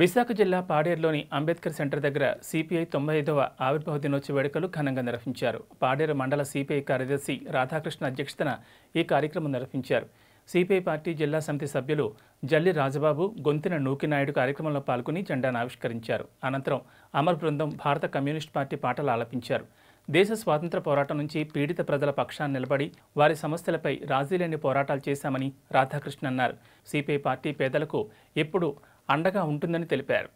విశాఖ జిల్లా పాడేరులోని అంబేద్కర్ సెంటర్ దగ్గర సిపిఐ తొంభై ఐదవ ఆవిర్భావ దినోత్సవ వేడుకలు ఘనంగా నిర్వహించారు పాడేరు మండల సిపిఐ కార్యదర్శి రాధాకృష్ణ అధ్యక్షతన ఈ కార్యక్రమం నిర్వహించారు సిపిఐ పార్టీ జిల్లా సమితి సభ్యులు జల్లి రాజబాబు గొంతిన నూకినాయుడు కార్యక్రమంలో పాల్గొని జెండాను ఆవిష్కరించారు అనంతరం అమర్ బృందం భారత కమ్యూనిస్ట్ పార్టీ పాటలు ఆలపించారు దేశ స్వాతంత్ర పోరాటం నుంచి పీడిత ప్రజల పక్షాన్ని నిలబడి వారి సమస్యలపై రాజీలేని పోరాటాలు చేశామని రాధాకృష్ణ అన్నారు సిపిఐ పార్టీ పేదలకు ఎప్పుడూ అండగా ఉంటుందని తెలిపారు